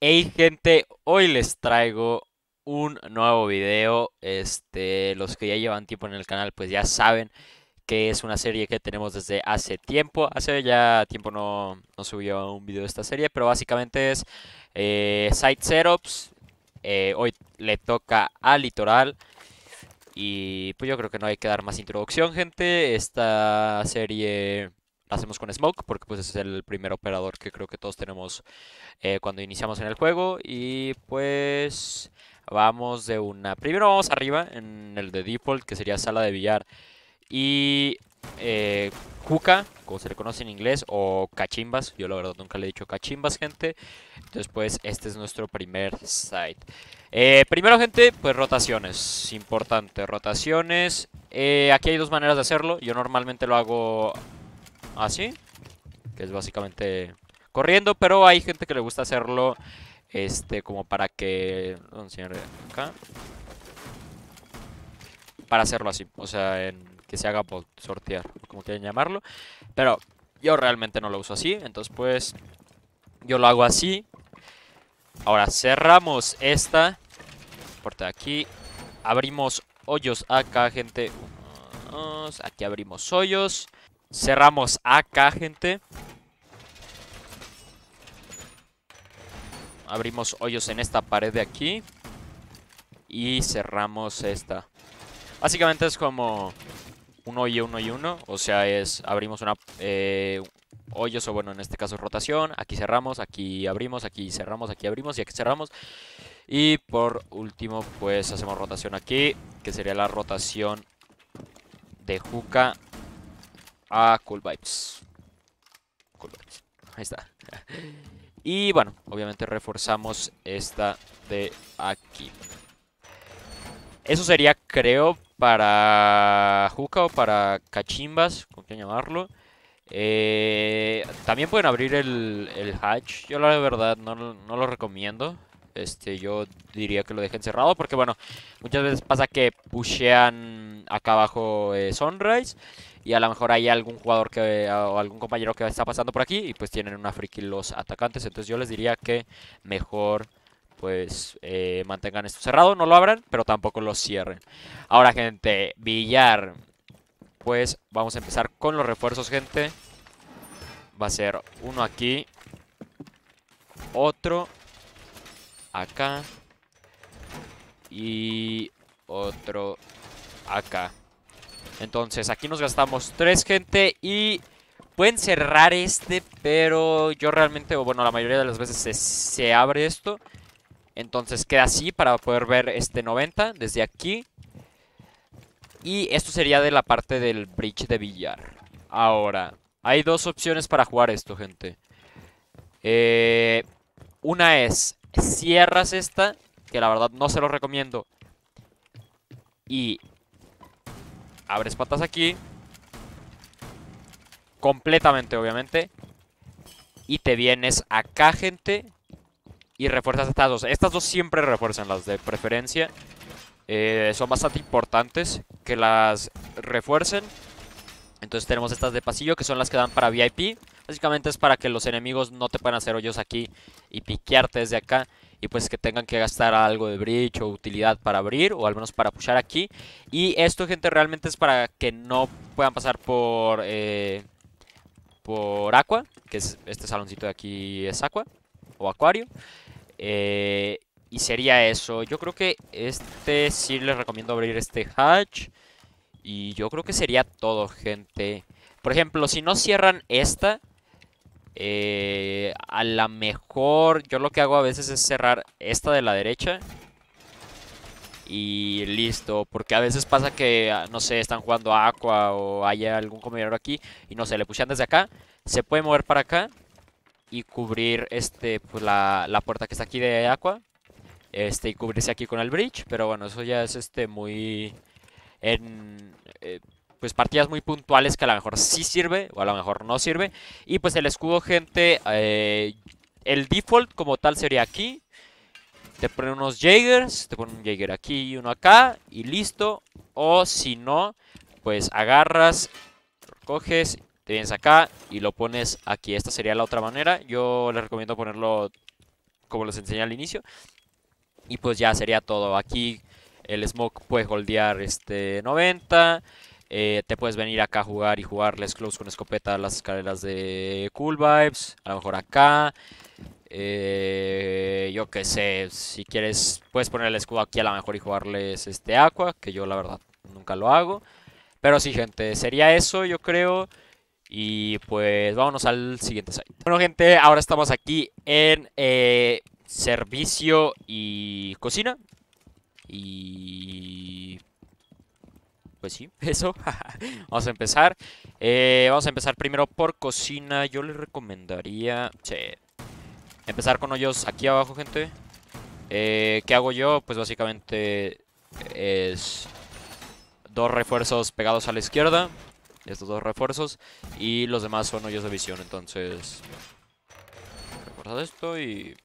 Hey gente, hoy les traigo un nuevo video. Este, los que ya llevan tiempo en el canal, pues ya saben que es una serie que tenemos desde hace tiempo. Hace ya tiempo no, no subió un video de esta serie, pero básicamente es eh, Side site setups. Eh, hoy le toca a Litoral. Y pues yo creo que no hay que dar más introducción, gente. Esta serie hacemos con Smoke, porque pues es el primer operador que creo que todos tenemos eh, cuando iniciamos en el juego. Y pues vamos de una... Primero vamos arriba, en el de default, que sería sala de billar. Y eh, como se le conoce en inglés, o cachimbas. Yo la verdad nunca le he dicho cachimbas, gente. Entonces, pues, este es nuestro primer site. Eh, primero, gente, pues rotaciones. Importante, rotaciones. Eh, aquí hay dos maneras de hacerlo. Yo normalmente lo hago así. Ah, que es básicamente corriendo, pero hay gente que le gusta hacerlo este como para que... Para hacerlo así, o sea, en, que se haga por sortear, como quieren llamarlo. Pero yo realmente no lo uso así, entonces pues yo lo hago así. Ahora cerramos esta puerta de aquí. Abrimos hoyos acá, gente. Aquí abrimos hoyos. Cerramos acá, gente. Abrimos hoyos en esta pared de aquí. Y cerramos esta. Básicamente es como uno y uno y uno. O sea, es abrimos una eh, hoyos o bueno, en este caso rotación. Aquí cerramos, aquí abrimos, aquí cerramos, aquí abrimos y aquí cerramos. Y por último, pues hacemos rotación aquí, que sería la rotación de Juca Ah, cool vibes. Cool vibes. Ahí está. Y bueno, obviamente reforzamos esta de aquí. Eso sería, creo, para Juca o para Cachimbas, con qué llamarlo. Eh, también pueden abrir el, hatch. Yo la verdad no, no lo recomiendo este, yo diría que lo dejen cerrado porque, bueno, muchas veces pasa que pushean acá abajo eh, Sunrise y a lo mejor hay algún jugador que, eh, o algún compañero que está pasando por aquí y pues tienen una friki los atacantes. Entonces yo les diría que mejor pues eh, mantengan esto cerrado, no lo abran, pero tampoco lo cierren. Ahora, gente, billar. Pues vamos a empezar con los refuerzos, gente. Va a ser uno aquí. Otro acá. Y otro acá. Entonces, aquí nos gastamos tres, gente. Y pueden cerrar este, pero yo realmente, o bueno, la mayoría de las veces se, abre esto. Entonces queda así para poder ver este 90 desde aquí. Y esto sería de la parte del bridge de billar. Ahora, hay dos opciones para jugar esto, gente. Eh, una es cierras esta, que la verdad no se lo recomiendo. Y abres patas aquí. Completamente, obviamente. Y te vienes acá, gente. Y refuerzas estas dos. Estas dos siempre refuerzan las de preferencia. Eh, son bastante importantes que las refuercen. Entonces tenemos estas de pasillo que son las que dan para VIP. Básicamente es para que los enemigos no te puedan hacer hoyos aquí y piquearte desde acá. Y pues que tengan que gastar algo de bridge o utilidad para abrir o al menos para pushar aquí. Y esto, gente, realmente es para que no puedan pasar por... Eh, por Aqua, que este saloncito de aquí es Aqua o Acuario. Eh, y sería eso. Yo creo que este sí les recomiendo abrir este hatch. Y yo creo que sería todo, gente. Por ejemplo, si no cierran esta, eh, a lo mejor, yo lo que hago a veces es cerrar esta de la derecha. Y listo, porque a veces pasa que, ah, no sé, están jugando agua Aqua o haya algún comedor aquí. Y no sé, le pusieron desde acá. Se puede mover para acá y cubrir este pues, la, la puerta que está aquí de Aqua. Este, y cubrirse aquí con el bridge. Pero bueno, eso ya es este muy... En, eh, pues partidas muy puntuales que a lo mejor sí sirve o a lo mejor no sirve. Y pues el escudo, gente, eh, el default como tal sería aquí. Te ponen unos jagers. te ponen un jager aquí y uno acá y listo. O si no, pues agarras, coges, te vienes acá y lo pones aquí. Esta sería la otra manera. Yo les recomiendo ponerlo como les enseñé al inicio. Y pues ya sería todo. Aquí el smoke puede holdear este 90. Eh, te puedes venir acá a jugar y jugarles Close con escopeta a las escaleras de Cool Vibes. A lo mejor acá. Eh, yo qué sé. Si quieres, puedes poner el escudo aquí a lo mejor y jugarles este Aqua. Que yo la verdad nunca lo hago. Pero sí, gente. Sería eso, yo creo. Y pues vámonos al siguiente site. Bueno, gente, ahora estamos aquí en eh, servicio y cocina. Y pues sí, eso. vamos a empezar. Eh, vamos a empezar primero por cocina. Yo les recomendaría... Empezar con hoyos aquí abajo, gente. Eh, ¿Qué hago yo? Pues básicamente es... Dos refuerzos pegados a la izquierda. Estos dos refuerzos. Y los demás son hoyos de visión, entonces... reforzas esto y...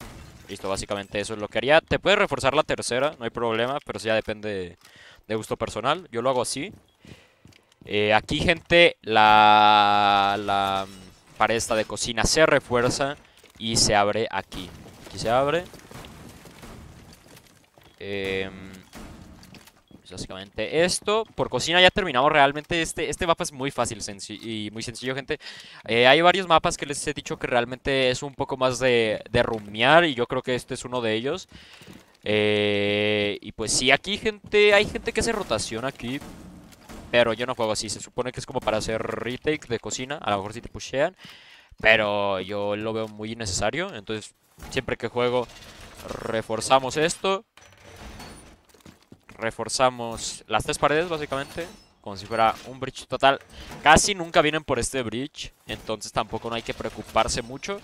Listo, básicamente eso es lo que haría. Te puedes reforzar la tercera, no hay problema, pero si ya depende de gusto personal. Yo lo hago así. Eh, aquí, gente, la, la pared esta de cocina se refuerza y se abre aquí. Aquí se abre. Em, pues, básicamente esto. Por cocina ya terminamos realmente. Este, este mapa es muy fácil y muy sencillo, gente. Eh, hay varios mapas que les he dicho que realmente es un poco más de, de rumiar. Y yo creo que este es uno de ellos. Eh, y pues sí, aquí gente, hay gente que hace rotación aquí. Pero yo no juego así. Se supone que es como para hacer retake de cocina. A lo mejor si te pushean. Pero yo lo veo muy necesario Entonces, siempre que juego, reforzamos esto. Reforzamos las tres paredes, básicamente. Como si fuera un bridge total. Casi nunca vienen por este bridge. Entonces tampoco no hay que preocuparse mucho.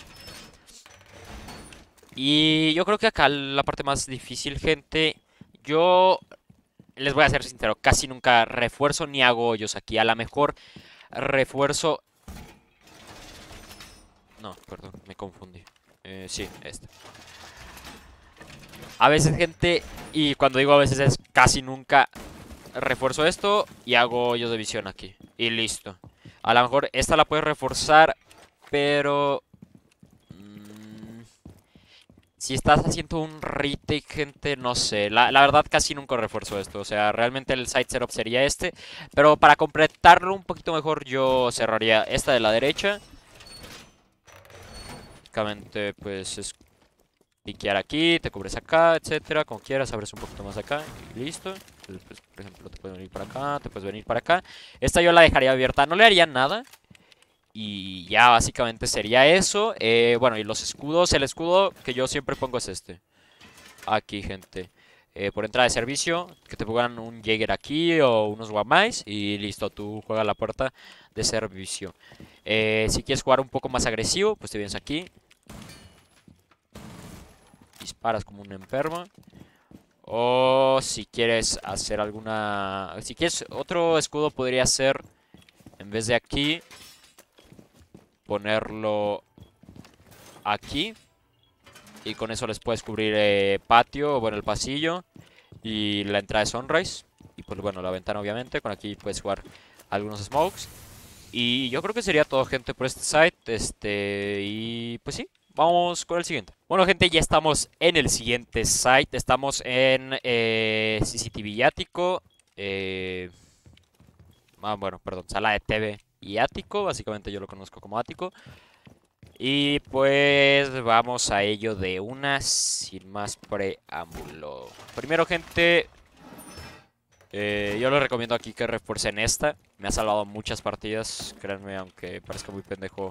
Y yo creo que acá la parte más difícil, gente, yo les voy a ser sincero, casi nunca refuerzo ni hago hoyos aquí. A lo mejor refuerzo... No, perdón, me confundí. Eh, sí, este. A veces, gente, y cuando digo a veces es casi nunca refuerzo esto y hago hoyos de visión aquí. Y listo. A lo mejor esta la puedes reforzar, pero si estás haciendo un retake, gente, no sé. La, verdad, casi nunca refuerzo esto. O sea, realmente el side setup sería este. Pero para completarlo un poquito mejor, yo cerraría esta de la derecha. Básicamente, pues es piquear aquí, te cubres acá, etcétera. Como quieras, abres un poquito más acá listo. Pues, por ejemplo, te puedes venir para acá, te puedes venir para acá. Esta yo la dejaría abierta. No le haría nada. Y ya básicamente sería eso. Eh, bueno, y los escudos. El escudo que yo siempre pongo es este. Aquí, gente. Eh, por entrada de servicio, que te pongan un Jaeger aquí o unos Guamais y listo, tú juegas la puerta de servicio. Eh, si quieres jugar un poco más agresivo, pues te vienes aquí. Disparas como un enfermo. O si quieres hacer alguna... Si quieres otro escudo podría ser, en vez de aquí, ponerlo aquí. Y con eso les puedes cubrir eh, patio, bueno, el pasillo y la entrada de Sunrise. Y pues bueno, la ventana obviamente, con aquí puedes jugar algunos smokes. Y yo creo que sería todo, gente, por este site. Este, y pues sí, vamos con el siguiente. Bueno, gente, ya estamos en el siguiente site. Estamos en eh, CCTV Yático. Eh, ah, bueno, perdón, sala de TV y ático, básicamente yo lo conozco como ático. Y pues vamos a ello de una sin más preámbulo. Primero gente, eh, yo les recomiendo aquí que refuercen esta. Me ha salvado muchas partidas, créanme, aunque parezca muy pendejo,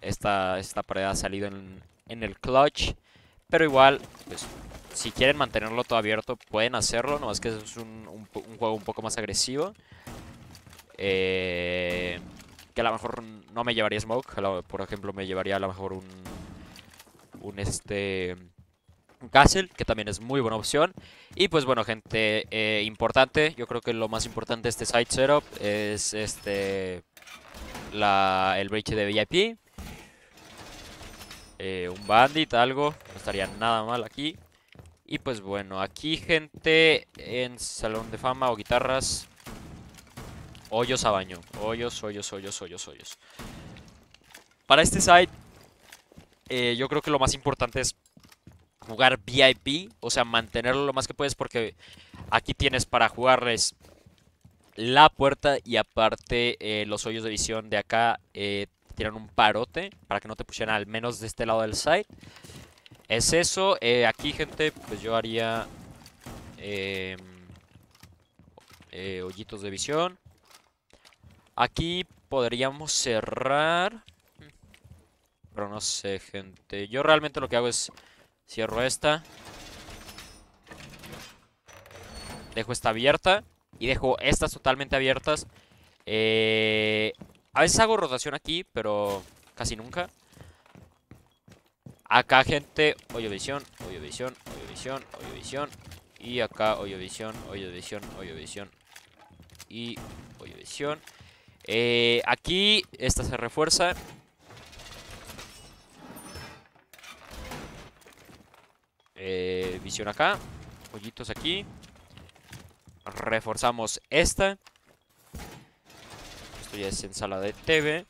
esta, esta pared ha salido en, el clutch. Pero igual, pues, si quieren mantenerlo todo abierto, pueden hacerlo, no es que es un, un juego un poco más agresivo. Eh, que a lo mejor no me llevaría smoke. por ejemplo, me llevaría a lo mejor un... Un este... castle, que también es muy buena opción. Y pues bueno, gente, eh, importante. Yo creo que lo más importante de este side setup es este... el breach de VIP. Eh, un bandit, algo. No estaría nada mal aquí. Y pues bueno, aquí gente en Salón de Fama o Guitarras Hoyos a baño. Hoyos, hoyos, hoyos, hoyos, hoyos. Para este site, eh, yo creo que lo más importante es jugar VIP. O sea, mantenerlo lo más que puedes porque aquí tienes para jugarles la puerta y aparte eh, los hoyos de visión de acá eh, Tienen un parote para que no te pusieran al menos de este lado del site. Es eso. aquí, gente, pues yo haría... Em, hoyitos de visión. Aquí podríamos cerrar. Pero no sé, gente. Yo realmente lo que hago es cierro esta. Dejo esta abierta. Y dejo estas totalmente abiertas. Eh, a veces hago rotación aquí, pero casi nunca. Acá, gente, hoyo visión, hoyo visión, hoyo visión, hoyo visión. Y acá, hoyo visión, hoyo visión, hoyo visión. Y hoyo visión. Eh, aquí esta se refuerza. Eh, visión acá. Hoyitos aquí. Reforzamos esta. Esto ya es en sala de TV.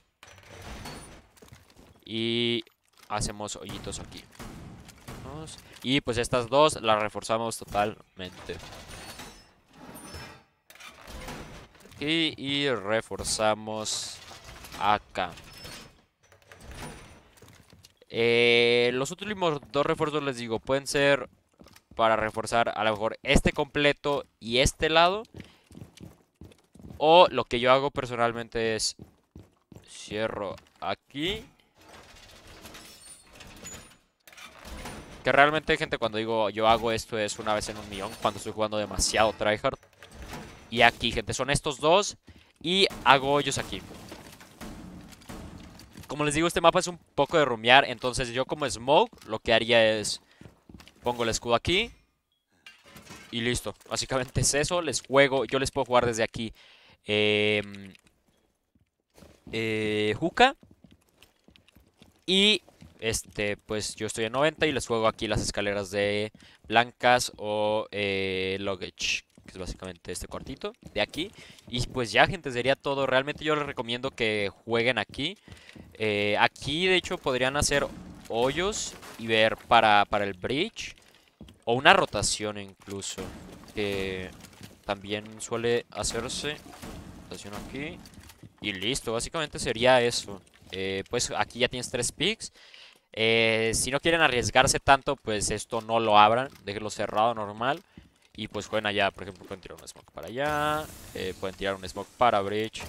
Y hacemos hoyitos aquí. Y pues estas dos las reforzamos totalmente. y reforzamos acá. Eh, los últimos dos refuerzos, les digo, pueden ser para reforzar a lo mejor este completo y este lado. O lo que yo hago personalmente es cierro aquí. Que realmente, gente, cuando digo yo hago esto es una vez en un millón, cuando estoy jugando demasiado tryhard y aquí, gente. Son estos dos y hago ellos aquí. Como les digo, este mapa es un poco de rumiar, entonces yo como Smoke lo que haría es... Pongo el escudo aquí y listo. Básicamente es eso, les juego, yo les puedo jugar desde aquí. Eh, eh, Juca. Y este, pues yo estoy en 90 y les juego aquí las escaleras de blancas o eh, luggage que es básicamente este cuartito de aquí. Y pues ya, gente, sería todo. Realmente yo les recomiendo que jueguen aquí. Eh, aquí, de hecho, podrían hacer hoyos y ver para, el bridge. O una rotación incluso, que también suele hacerse. Rotación aquí. Y listo, básicamente sería eso. Eh, pues aquí ya tienes tres picks. Eh, si no quieren arriesgarse tanto, pues esto no lo abran, déjenlo cerrado normal. Y pues juegan allá, por ejemplo, pueden tirar un smoke para allá, eh, pueden tirar un smoke para bridge.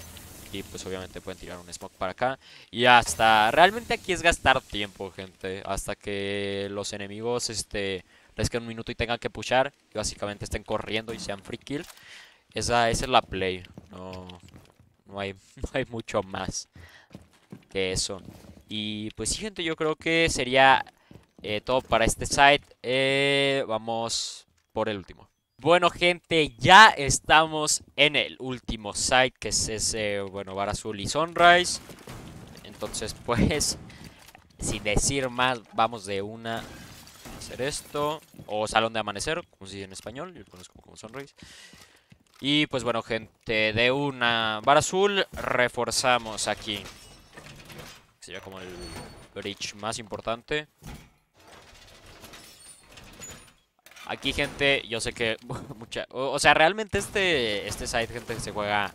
Y pues obviamente pueden tirar un smoke para acá. Y hasta... Realmente aquí es gastar tiempo, gente. Hasta que los enemigos este, les un minuto y tengan que pushar. Y básicamente estén corriendo y sean free kill. Esa, es la play. No, no, hay, hay mucho más que eso. Y pues sí, gente, yo creo que sería eh, todo para este site. Eh, vamos por el último. Bueno, gente, ya estamos en el último site, que es ese, bueno, Bar Azul y Sunrise. Entonces, pues, sin decir más, vamos de una hacer esto. O Salón de Amanecer, como se dice en español, yo lo conozco como Sunrise. Y, pues, bueno, gente, de una Bar Azul, reforzamos aquí. Sería como el bridge más importante. Aquí, gente, yo sé que mucha... O, sea, realmente este, este site, gente, se juega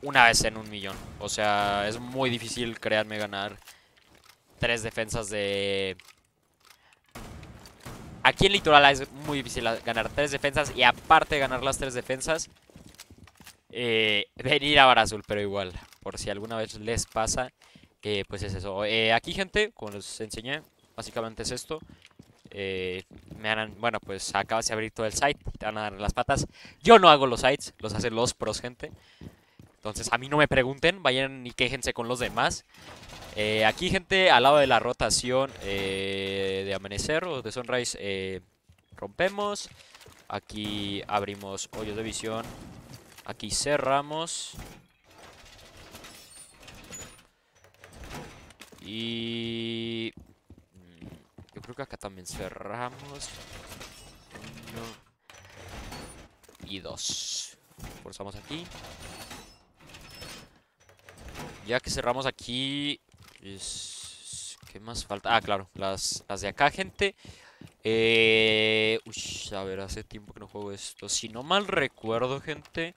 una vez en un millón. O sea, es muy difícil, créanme, ganar tres defensas de... Aquí en Litoral es muy difícil ganar tres defensas y aparte de ganar las tres defensas, eh, venir a Barazul, pero igual, por si alguna vez les pasa, pues es eso. Eh, aquí, gente, como les enseñé, básicamente es esto. Eh, me harán, bueno, pues acabas de abrir todo el site te van a dar las patas. Yo no hago los sites, los hacen los pros, gente. Entonces a mí no me pregunten, vayan y quéjense con los demás. Eh, aquí, gente, al lado de la rotación eh, de amanecer o de sunrise, rompemos. Aquí abrimos hoyos de visión. Aquí cerramos. Y creo que acá también cerramos. Uno. Y dos. Forzamos aquí. Ya que cerramos aquí... ¿Qué más falta? Ah, claro. Las, las de acá, gente. Eh, uy, a ver, hace tiempo que no juego esto. Si no mal recuerdo, gente,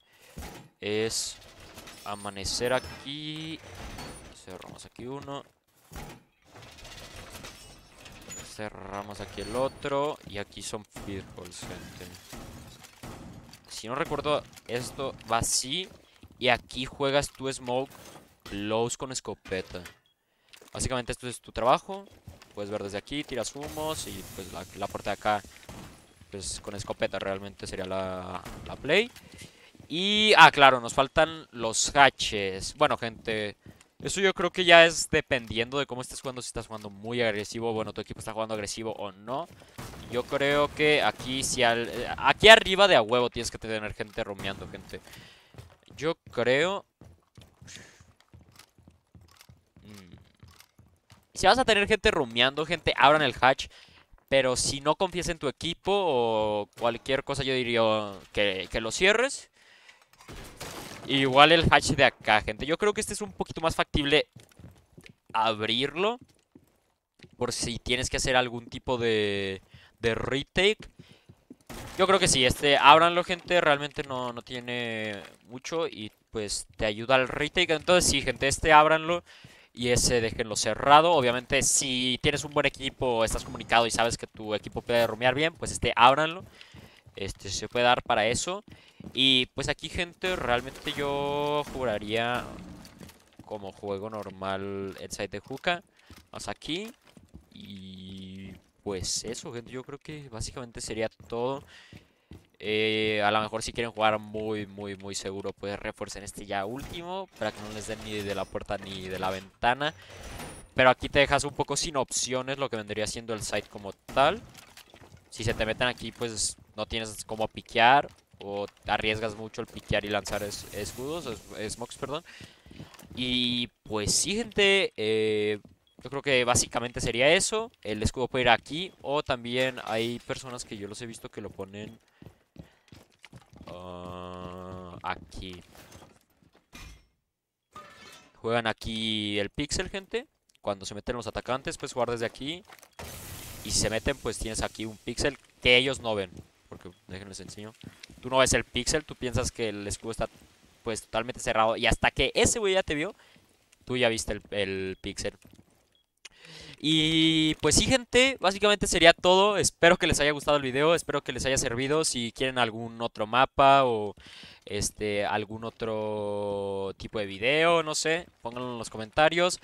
es amanecer aquí. Cerramos aquí uno. Cerramos aquí el otro. Y aquí son gente. Si no recuerdo, esto va así. Y aquí juegas tu smoke close con escopeta. Básicamente esto es tu trabajo. Puedes ver desde aquí, tiras humos y pues la, puerta de acá pues con escopeta realmente sería la, la play. Y, ah, claro, nos faltan los hatches. Bueno, gente, eso yo creo que ya es dependiendo de cómo estés jugando, si estás jugando muy agresivo, bueno, tu equipo está jugando agresivo o no. Yo creo que aquí, si al, eh, aquí arriba de a huevo tienes que tener gente rumiando gente. Yo creo... Mm, si vas a tener gente rumiando gente, abran el hatch. Pero si no confías en tu equipo o cualquier cosa, yo diría que, que lo cierres. Igual el hatch de acá, gente. Yo creo que este es un poquito más factible abrirlo. Por si tienes que hacer algún tipo de, retake. Yo creo que sí, este, ábranlo gente, realmente no, no tiene mucho y pues te ayuda al retake. Entonces sí, gente, este ábranlo y ese déjenlo cerrado. Obviamente si tienes un buen equipo, estás comunicado y sabes que tu equipo puede rumiar bien, pues este ábranlo este, se puede dar para eso. Y pues aquí, gente, realmente yo juraría como juego normal el site de Juca. Vamos aquí. Y pues eso, gente, yo creo que básicamente sería todo. Eh, a lo mejor si quieren jugar muy, muy, muy seguro, pues refuercen este ya último para que no les den ni de la puerta ni de la ventana. Pero aquí te dejas un poco sin opciones lo que vendría siendo el site como tal. Si se te meten aquí, pues no tienes como piquear o arriesgas mucho el piquear y lanzar escudos, smokes, perdón. Y pues sí, gente, eh, yo creo que básicamente sería eso. El escudo puede ir aquí o también hay personas que yo los he visto que lo ponen ah, aquí. Juegan aquí el pixel, gente. Cuando se meten los atacantes, pues jugar desde aquí. Y si se meten, pues tienes aquí un pixel que ellos no ven porque déjenles enseño. Tú no ves el pixel, tú piensas que el escudo está pues totalmente cerrado. Y hasta que ese güey ya te vio, tú ya viste el, pixel. Y pues sí, gente, básicamente sería todo. Espero que les haya gustado el video, espero que les haya servido. Si quieren algún otro mapa o este algún otro tipo de video, no sé, pónganlo en los comentarios.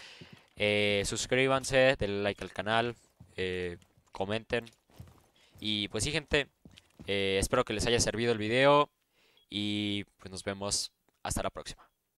Eh, suscríbanse, denle like al canal, eh, comenten. Y pues sí, gente, eh, espero que les haya servido el video y pues nos vemos hasta la próxima.